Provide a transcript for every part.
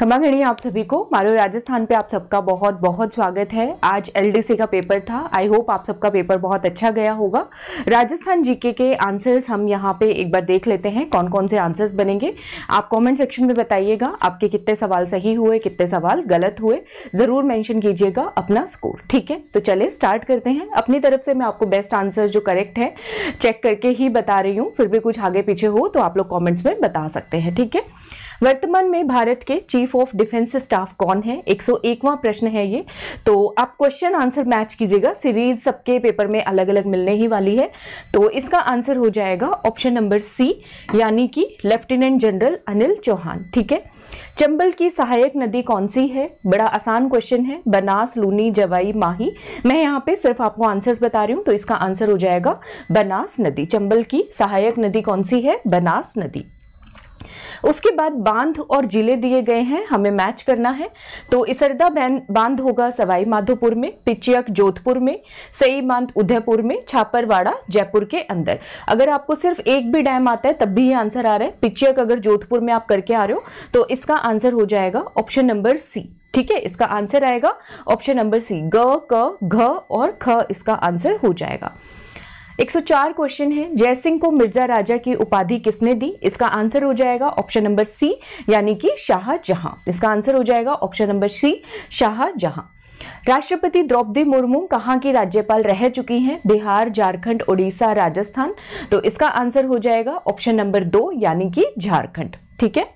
खमागणी आप सभी को मारो राजस्थान पे आप सबका बहुत बहुत स्वागत है आज एलडीसी का पेपर था आई होप आप सबका पेपर बहुत अच्छा गया होगा राजस्थान जीके के आंसर्स हम यहाँ पे एक बार देख लेते हैं कौन कौन से आंसर्स बनेंगे आप कमेंट सेक्शन में बताइएगा आपके कितने सवाल सही हुए कितने सवाल गलत हुए ज़रूर मैंशन कीजिएगा अपना स्कोर ठीक है तो चले स्टार्ट करते हैं अपनी तरफ से मैं आपको बेस्ट आंसर जो करेक्ट है चेक करके ही बता रही हूँ फिर भी कुछ आगे पीछे हो तो आप लोग कॉमेंट्स में बता सकते हैं ठीक है वर्तमान में भारत के चीफ ऑफ डिफेंस स्टाफ कौन है 101वां प्रश्न है ये तो आप क्वेश्चन आंसर मैच कीजिएगा सीरीज सबके पेपर में अलग अलग मिलने ही वाली है तो इसका आंसर हो जाएगा ऑप्शन नंबर सी यानी कि लेफ्टिनेंट जनरल अनिल चौहान ठीक है चंबल की सहायक नदी कौन सी है बड़ा आसान क्वेश्चन है बनास लूनी जवाई माही मैं यहाँ पे सिर्फ आपको आंसर्स बता रही हूँ तो इसका आंसर हो जाएगा बनास नदी चंबल की सहायक नदी कौन सी है बनास नदी उसके बाद बांध और जिले दिए गए हैं हमें मैच करना है तो इसरदा बांध होगा सवाई माधोपुर में पिचियक जोधपुर में सई बांध उदयपुर में छापरवाड़ा जयपुर के अंदर अगर आपको सिर्फ एक भी डैम आता है तब भी ये आंसर आ रहा है पिचियक अगर जोधपुर में आप करके आ रहे हो तो इसका आंसर हो जाएगा ऑप्शन नंबर सी ठीक है इसका आंसर आएगा ऑप्शन नंबर सी ग क घ और ख इसका आंसर हो जाएगा 104 क्वेश्चन है जयसिंह को मिर्जा राजा की उपाधि किसने दी इसका आंसर हो जाएगा ऑप्शन नंबर सी यानी कि शाहजहां इसका आंसर हो जाएगा ऑप्शन नंबर सी शाहजहां राष्ट्रपति द्रौपदी मुर्मू कहाँ की राज्यपाल रह चुकी हैं बिहार झारखंड उड़ीसा राजस्थान तो इसका आंसर हो जाएगा ऑप्शन नंबर दो यानी कि झारखंड ठीक है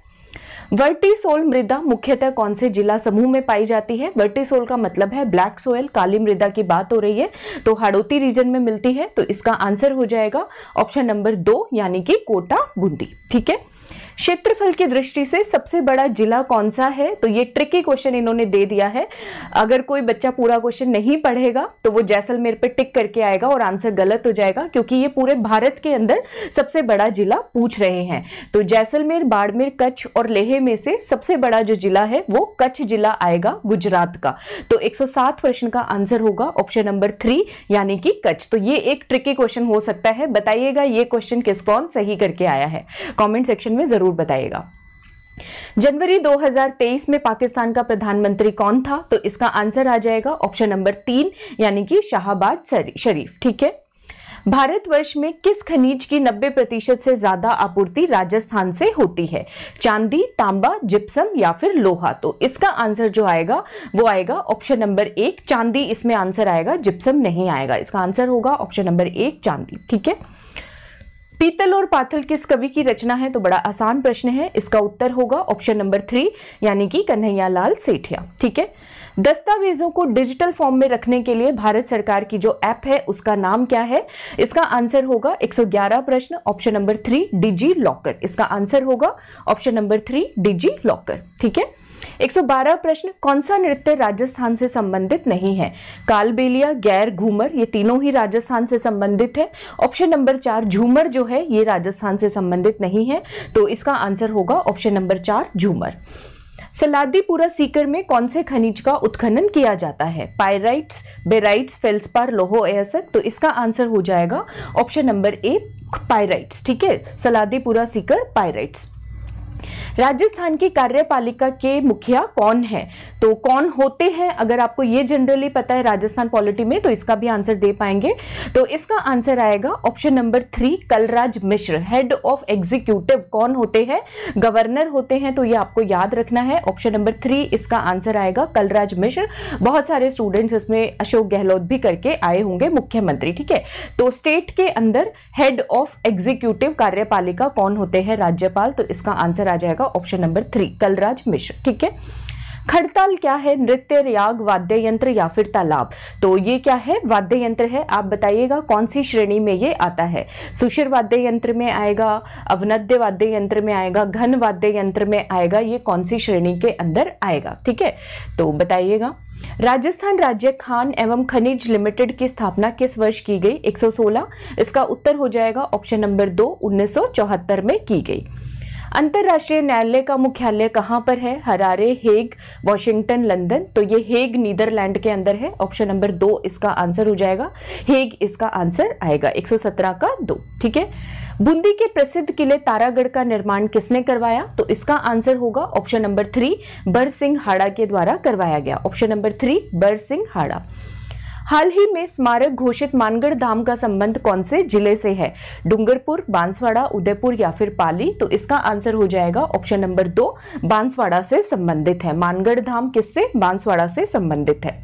वर्टिसोल मृदा मुख्यतः कौन से जिला समूह में पाई जाती है वर्टिसोल का मतलब है ब्लैक सोयल काली मृदा की बात हो रही है तो हाड़ोती रीजन में मिलती है तो इसका आंसर हो जाएगा ऑप्शन नंबर दो यानी कि कोटा बूंदी ठीक है क्षेत्रफल की दृष्टि से सबसे बड़ा जिला कौन सा है तो ये ट्रिकी क्वेश्चन इन्होंने दे दिया है अगर कोई बच्चा पूरा क्वेश्चन नहीं पढ़ेगा तो वो जैसलमेर पे टिक करके आएगा और आंसर गलत हो जाएगा क्योंकि ये पूरे भारत के अंदर सबसे बड़ा जिला पूछ रहे हैं तो जैसलमेर बाड़मेर कच्छ और लेह में से सबसे बड़ा जो जिला है वो कच्छ जिला आएगा गुजरात का तो एक प्रश्न का आंसर होगा ऑप्शन नंबर थ्री यानी कि कच्छ तो ये एक ट्रिकी क्वेश्चन हो सकता है बताइएगा ये क्वेश्चन किस कौन सही करके आया है कॉमेंट सेक्शन में जरूर जरूर बताइएगा जनवरी 2023 में पाकिस्तान का प्रधानमंत्री कौन था तो इसका आंसर आ जाएगा ऑप्शन नंबर तीन यानी कि शाहबाद शरीफ ठीक है भारतवर्ष में किस खनिज की 90 प्रतिशत से ज्यादा आपूर्ति राजस्थान से होती है चांदी तांबा जिप्सम या फिर लोहा तो इसका आंसर जो आएगा वो आएगा ऑप्शन नंबर एक चांदी इसमें आंसर आएगा जिप्सम नहीं आएगा इसका आंसर होगा ऑप्शन नंबर एक चांदी ठीक है पीतल और पाथल किस कवि की रचना है तो बड़ा आसान प्रश्न है इसका उत्तर होगा ऑप्शन नंबर थ्री यानी कि कन्हैया लाल सेठिया ठीक है दस्तावेजों को डिजिटल फॉर्म में रखने के लिए भारत सरकार की जो ऐप है उसका नाम क्या है इसका आंसर होगा 111 प्रश्न option number three DigiLocker इसका आंसर होगा option number three DigiLocker ठीक है 112 प्रश्न कौन सा नृत्य राजस्थान से संबंधित नहीं है कालबेलिया गैर घूमर ये तीनों ही राजस्थान से संबंधित है ऑप्शन नंबर चार झूमर जो है ये राजस्थान से संबंधित नहीं है तो इसका आंसर होगा ऑप्शन नंबर चार झूमर सलादीपुरा सीकर में कौन से खनिज का उत्खनन किया जाता है पायराइट्स बेराइट्स फेल्सपार लोहो एसक तो इसका आंसर हो जाएगा ऑप्शन नंबर ए पायराइट्स ठीक है सलादीपुरा सीकर पायराइट्स राजस्थान की कार्यपालिका के मुखिया कौन है तो कौन होते हैं अगर आपको ये जनरली पता है राजस्थान पॉलिटी में तो इसका भी आंसर दे पाएंगे तो इसका आंसर आएगा option number three Kalraj Mishra head of executive कौन होते हैं गवर्नर होते हैं तो ये आपको याद रखना है ऑप्शन नंबर थ्री इसका आंसर आएगा कलराज मिश्र बहुत सारे स्टूडेंट्स इसमें अशोक गहलोत भी करके आए होंगे मुख्यमंत्री ठीक है तो स्टेट के अंदर हेड ऑफ एग्जीक्यूटिव कार्यपालिका कौन होते हैं राज्यपाल तो इसका आंसर आ जाएगा जाएगा option number three Kalraj Mishra ठीक है खड़ताल क्या है नृत्य याग वाद्य यंत्र या फिर तालाब तो ये क्या है वाद्य यंत्र है आप बताइएगा कौन सी श्रेणी में ये आता है सुशिर वाद्य यंत्र में आएगा अवनद्य वाद्य यंत्र में आएगा घन वाद्य यंत्र में आएगा ये कौन सी श्रेणी के अंदर आएगा ठीक है तो बताइएगा राजस्थान राज्य खान एवं खनिज लिमिटेड की स्थापना किस वर्ष की गई एक इसका उत्तर हो जाएगा ऑप्शन नंबर दो उन्नीस में की गई अंतर्राष्ट्रीय न्यायालय का मुख्यालय कहाँ पर है हरारे हेग वॉशिंगटन लंदन तो ये हेग नीदरलैंड के अंदर है ऑप्शन नंबर दो इसका आंसर हो जाएगा हेग इसका आंसर आएगा 117 का दो ठीक है बूंदी के प्रसिद्ध किले तारागढ़ का निर्माण किसने करवाया तो इसका आंसर होगा ऑप्शन नंबर थ्री बर सिंह हाड़ा के द्वारा करवाया गया ऑप्शन नंबर थ्री बर सिंह हाड़ा हाल ही में स्मारक घोषित मानगढ़ धाम का संबंध कौन से जिले से है डूंगरपुर बांसवाड़ा उदयपुर या फिर पाली तो इसका आंसर हो जाएगा ऑप्शन नंबर दो बांसवाड़ा से संबंधित है मानगढ़ धाम किससे बांसवाड़ा से संबंधित है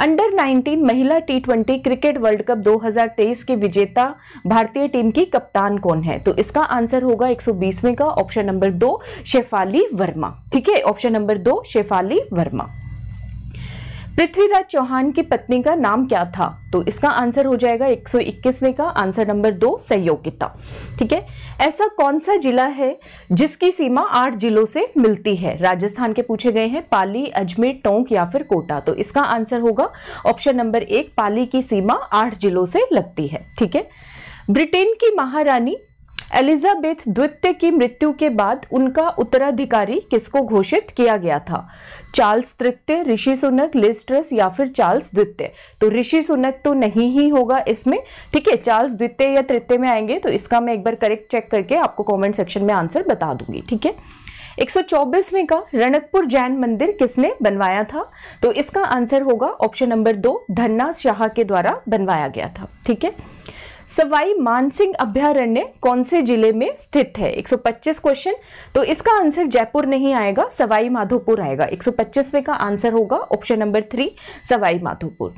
अंडर 19 महिला टी क्रिकेट वर्ल्ड कप 2023 के विजेता भारतीय टीम की कप्तान कौन है तो इसका आंसर होगा 120वें का ऑप्शन नंबर दो शेफाली वर्मा ठीक है ऑप्शन नंबर दो शेफाली वर्मा पृथ्वीराज चौहान की पत्नी का नाम क्या था तो इसका आंसर हो जाएगा 121वें का आंसर नंबर दो सहयोगिता ठीक है ऐसा कौन सा जिला है जिसकी सीमा आठ जिलों से मिलती है राजस्थान के पूछे गए हैं पाली अजमेर टोंक या फिर कोटा तो इसका आंसर होगा ऑप्शन नंबर एक पाली की सीमा आठ जिलों से लगती है ठीक है ब्रिटेन की महारानी एलिजाबेथ द्वितीय की मृत्यु के बाद उनका उत्तराधिकारी किसको घोषित किया गया था चार्ल्स तृतीय ऋषि सुनक लिस्ट्रस या फिर चार्ल्स द्वितीय तो ऋषि सुनक तो नहीं ही होगा इसमें ठीक है चार्ल्स द्वितीय या तृतीय में आएंगे तो इसका मैं एक बार करेक्ट चेक करके आपको कॉमेंट सेक्शन में आंसर बता दूंगी ठीक है 124वें का रणकपुर जैन मंदिर किसने बनवाया था तो इसका आंसर होगा ऑप्शन नंबर दो धन्ना शाह के द्वारा बनवाया गया था ठीक है सवाई मानसिंह अभ्यारण्य कौन से जिले में स्थित है 125 क्वेश्चन तो इसका आंसर जयपुर नहीं आएगा सवाई माधोपुर आएगा 125वें का आंसर होगा option number three Sawai Madhopur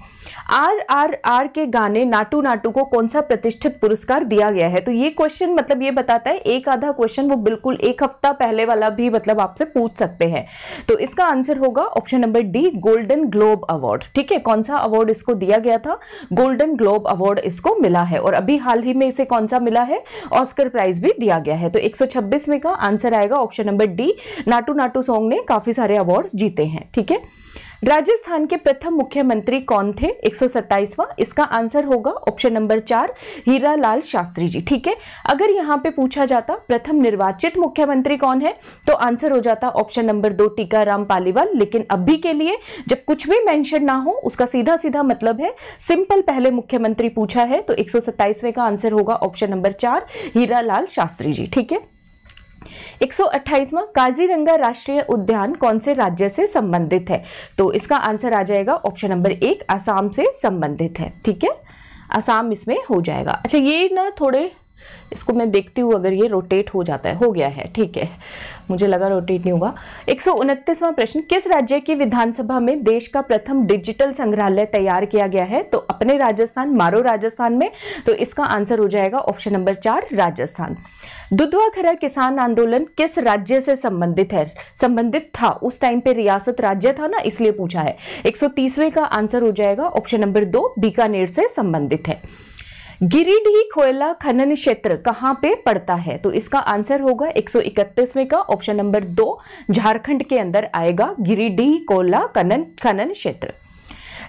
RRR के गाने नाटू नाटू को कौन सा प्रतिष्ठित पुरस्कार दिया गया है तो ये क्वेश्चन मतलब ये बताता है एक आधा क्वेश्चन वो बिल्कुल एक हफ्ता पहले वाला भी मतलब आपसे पूछ सकते हैं तो इसका आंसर होगा option number D Golden Globe award ठीक है कौन सा अवार्ड इसको दिया गया था गोल्डन ग्लोब अवार्ड इसको मिला है और अभी हाल ही में इसे कौन सा मिला है ऑस्कर प्राइज भी दिया गया है तो एक में का आंसर आएगा option number D Naatu Naatu song ने काफी सारे अवार्ड्स जीते हैं ठीक है राजस्थान के प्रथम मुख्यमंत्री कौन थे एक इसका आंसर होगा ऑप्शन नंबर चार हीरा लाल शास्त्री जी ठीक है अगर यहाँ पे पूछा जाता प्रथम निर्वाचित मुख्यमंत्री कौन है तो आंसर हो जाता ऑप्शन नंबर दो टीकाराम पालीवाल लेकिन अभी के लिए जब कुछ भी मेंशन ना हो उसका सीधा सीधा मतलब है सिंपल पहले मुख्यमंत्री पूछा है तो एक का आंसर होगा ऑप्शन नंबर चार हीरा लाल शास्त्री जी ठीक है एक काजीरंगा राष्ट्रीय उद्यान कौन से राज्य से संबंधित है तो इसका आंसर आ जाएगा ऑप्शन नंबर एक आसाम से संबंधित है ठीक है आसाम इसमें हो जाएगा अच्छा ये ना थोड़े इसको मैं देखती हूँ अगर ये रोटेट हो जाता है हो गया है ठीक है मुझे लगा रोटेट नहीं होगा एक प्रश्न किस राज्य की विधानसभा में देश का प्रथम डिजिटल संग्रहालय तैयार किया गया है तो अपने राजस्थान मारो राजस्थान में तो इसका आंसर हो जाएगा ऑप्शन नंबर चार राजस्थान दुधवा खरा किसान आंदोलन किस राज्य से संबंधित है संबंधित था उस टाइम पे रियासत राज्य था ना इसलिए पूछा है एक का आंसर हो जाएगा ऑप्शन नंबर दो बीकानेर से संबंधित है गिरिडीह कोयला खनन क्षेत्र कहाँ पे पड़ता है तो इसका आंसर होगा सौ में का ऑप्शन नंबर दो झारखंड के अंदर आएगा गिरिडीह कोयला खनन खनन क्षेत्र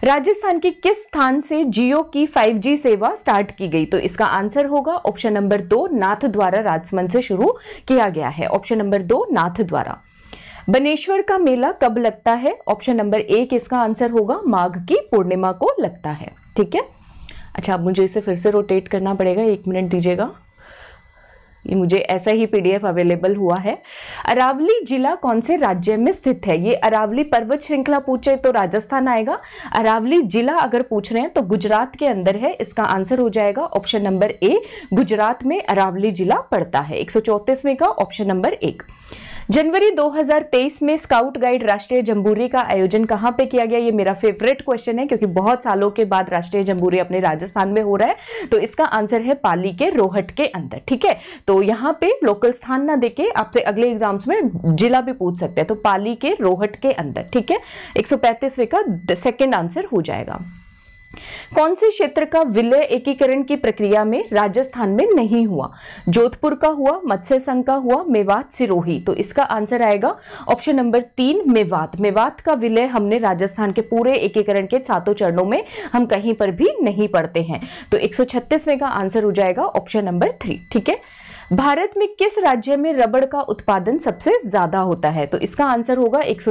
राजस्थान के किस स्थान से जियो की 5G सेवा स्टार्ट की गई तो इसका आंसर होगा ऑप्शन नंबर दो नाथ द्वारा राजसमंद से शुरू किया गया है ऑप्शन नंबर दो नाथ द्वारा बनेश्वर का मेला कब लगता है ऑप्शन नंबर एक इसका आंसर होगा माघ की पूर्णिमा को लगता है ठीक है अच्छा अब मुझे इसे फिर से रोटेट करना पड़ेगा एक मिनट दीजिएगा ये मुझे ऐसा ही पीडीएफ अवेलेबल हुआ है अरावली जिला कौन से राज्य में स्थित है ये अरावली पर्वत श्रृंखला पूछे तो राजस्थान आएगा अरावली जिला अगर पूछ रहे हैं तो गुजरात के अंदर है इसका आंसर हो जाएगा ऑप्शन नंबर ए गुजरात में अरावली जिला पड़ता है एक का ऑप्शन नंबर एक जनवरी 2023 में स्काउट गाइड राष्ट्रीय जम्बूरी का आयोजन कहाँ पे किया गया ये मेरा फेवरेट क्वेश्चन है क्योंकि बहुत सालों के बाद राष्ट्रीय जम्बूरी अपने राजस्थान में हो रहा है तो इसका आंसर है पाली के रोहट के अंदर ठीक है तो यहाँ पे लोकल स्थान ना देके आपसे अगले एग्जाम्स में जिला भी पूछ सकते हैं तो पाली के रोहट के अंदर ठीक है एक का सेकेंड आंसर हो जाएगा कौन से क्षेत्र का विलय एकीकरण की प्रक्रिया में राजस्थान में नहीं हुआ जोधपुर का हुआ मत्स्य संघ का हुआ मेवात सिरोही तो इसका आंसर आएगा ऑप्शन नंबर तीन मेवात मेवात का विलय हमने राजस्थान के पूरे एकीकरण के सातों चरणों में हम कहीं पर भी नहीं पढ़ते हैं तो एक छत्तीसवें का आंसर हो जाएगा ऑप्शन नंबर थ्री ठीक है भारत में किस राज्य में रबड़ का उत्पादन सबसे ज्यादा होता है तो इसका आंसर होगा एक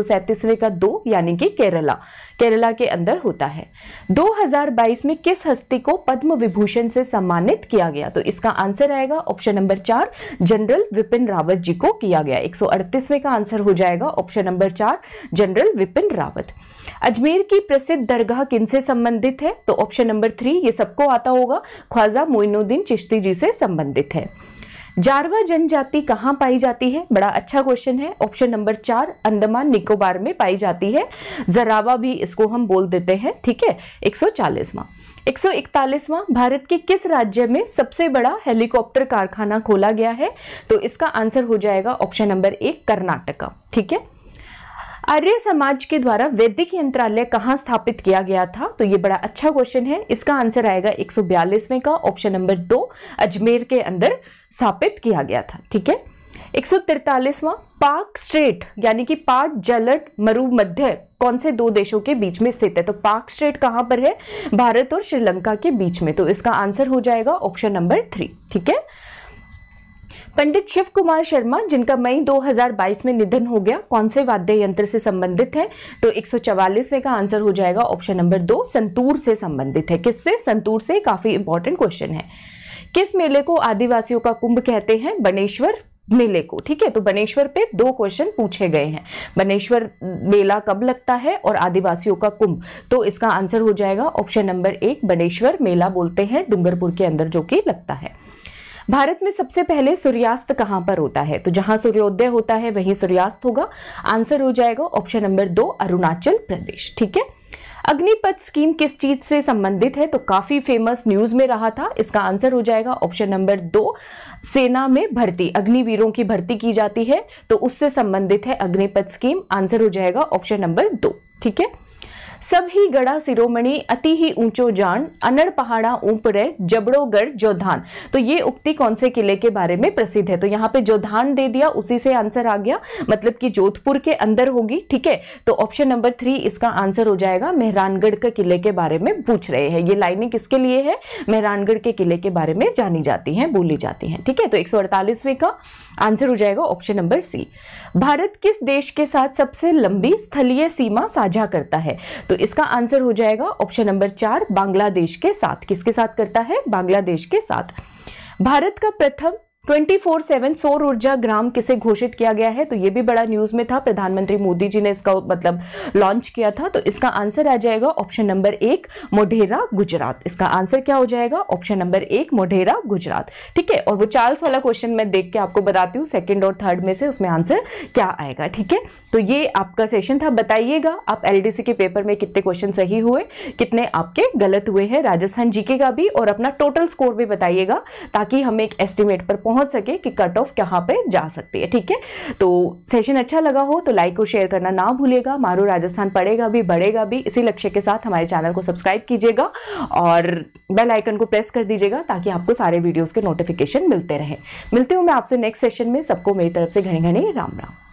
का दो यानी कि केरला केरला के अंदर होता है 2022 में किस हस्ती को पद्म विभूषण से सम्मानित किया गया तो इसका आंसर आएगा ऑप्शन नंबर चार जनरल विपिन रावत जी को किया गया एक का आंसर हो जाएगा ऑप्शन नंबर चार जनरल विपिन रावत अजमेर की प्रसिद्ध दरगाह किन से संबंधित है तो ऑप्शन नंबर थ्री ये सबको आता होगा ख्वाजा मोइनुद्दीन चिश्ती जी से संबंधित है जारवा जनजाति कहाँ पाई जाती है बड़ा अच्छा क्वेश्चन है ऑप्शन नंबर चार अंडमान निकोबार में पाई जाती है जरावा भी इसको हम बोल देते हैं ठीक है एक सौ चालीसवा एक सौ इकतालीसवा भारत के किस राज्य में सबसे बड़ा हेलीकॉप्टर कारखाना खोला गया है तो इसका आंसर हो जाएगा ऑप्शन नंबर एक कर्नाटका ठीक है आर्य समाज के द्वारा वैदिक यंत्रालय कहाँ स्थापित किया गया था तो ये बड़ा अच्छा क्वेश्चन है इसका आंसर आएगा 142वें का ऑप्शन नंबर दो अजमेर के अंदर स्थापित किया गया था ठीक है एक सौ पाक स्ट्रेट यानी कि पाक जलट मरु मध्य कौन से दो देशों के बीच में स्थित है तो पाक स्ट्रेट कहां पर है भारत और श्रीलंका के बीच में तो इसका आंसर हो जाएगा ऑप्शन नंबर थ्री ठीक है पंडित शिव कुमार शर्मा जिनका मई 2022 में निधन हो गया कौन से वाद्य यंत्र से संबंधित है तो 144वें का आंसर हो जाएगा ऑप्शन नंबर दो संतूर से संबंधित है किससे संतूर से काफी इंपॉर्टेंट क्वेश्चन है किस मेले को आदिवासियों का कुंभ कहते हैं बनेश्वर मेले को ठीक है तो बनेश्वर पे दो क्वेश्चन पूछे गए हैं बनेश्वर मेला कब लगता है और आदिवासियों का कुंभ तो इसका आंसर हो जाएगा ऑप्शन नंबर एक बनेश्वर मेला बोलते हैं डूंगरपुर के अंदर जो कि लगता है भारत में सबसे पहले सूर्यास्त कहां पर होता है तो जहां सूर्योदय होता है वहीं सूर्यास्त होगा आंसर हो जाएगा ऑप्शन नंबर दो अरुणाचल प्रदेश ठीक है अग्निपथ स्कीम किस चीज से संबंधित है तो काफी फेमस न्यूज में रहा था इसका आंसर हो जाएगा ऑप्शन नंबर दो सेना में भर्ती अग्निवीरों की भर्ती की जाती है तो उससे संबंधित है अग्निपथ स्कीम आंसर हो जाएगा ऑप्शन नंबर दो ठीक है सभी गड़ा सिरोमणि अति ही ऊंचो जान अनड़ पहाड़ा ऊपरे जबड़ोगढ़ जोधान तो ये उक्ति कौन से किले के बारे में प्रसिद्ध है तो यहाँ पे जोधान दे दिया उसी से आंसर आ गया मतलब कि जोधपुर के अंदर होगी ठीक है तो ऑप्शन नंबर थ्री इसका आंसर हो जाएगा मेहरानगढ़ के किले के बारे में पूछ रहे हैं ये लाइनें किसके लिए है मेहरानगढ़ के किले के बारे में जानी जाती है बोली जाती है ठीक है तो एक का आंसर हो जाएगा ऑप्शन नंबर सी भारत किस देश के साथ सबसे लंबी स्थलीय सीमा साझा करता है तो इसका आंसर हो जाएगा ऑप्शन नंबर चार बांग्लादेश के साथ किसके साथ करता है बांग्लादेश के साथ भारत का प्रथम ट्वेंटी फोर सेवन सौर ऊर्जा ग्राम किसे घोषित किया गया है तो ये भी बड़ा न्यूज में था प्रधानमंत्री मोदी जी ने इसका मतलब लॉन्च किया था तो इसका आंसर आ जाएगा ऑप्शन नंबर एक मोढेरा गुजरात इसका आंसर क्या हो जाएगा ऑप्शन नंबर एक मोढेरा गुजरात ठीक है और वो चार्ल्स वाला क्वेश्चन मैं देख के आपको बताती हूँ सेकेंड और थर्ड में से उसमें आंसर क्या आएगा ठीक है तो ये आपका सेशन था बताइएगा आप एल के पेपर में कितने क्वेश्चन सही हुए कितने आपके गलत हुए हैं राजस्थान जीके का भी और अपना टोटल स्कोर भी बताइएगा ताकि हम एक एस्टिमेट पर पहुंच पहुंच सके कि कट ऑफ कहाँ पे जा सकती है ठीक है तो सेशन अच्छा लगा हो तो लाइक और शेयर करना ना भूलेगा मारू राजस्थान पढ़ेगा भी बढ़ेगा भी इसी लक्ष्य के साथ हमारे चैनल को सब्सक्राइब कीजिएगा और बेल आइकन को प्रेस कर दीजिएगा ताकि आपको सारे वीडियोज़ के नोटिफिकेशन मिलते रहें मिलती हूँ मैं आपसे नेक्स्ट सेशन में सबको मेरी तरफ से घने घने राम राम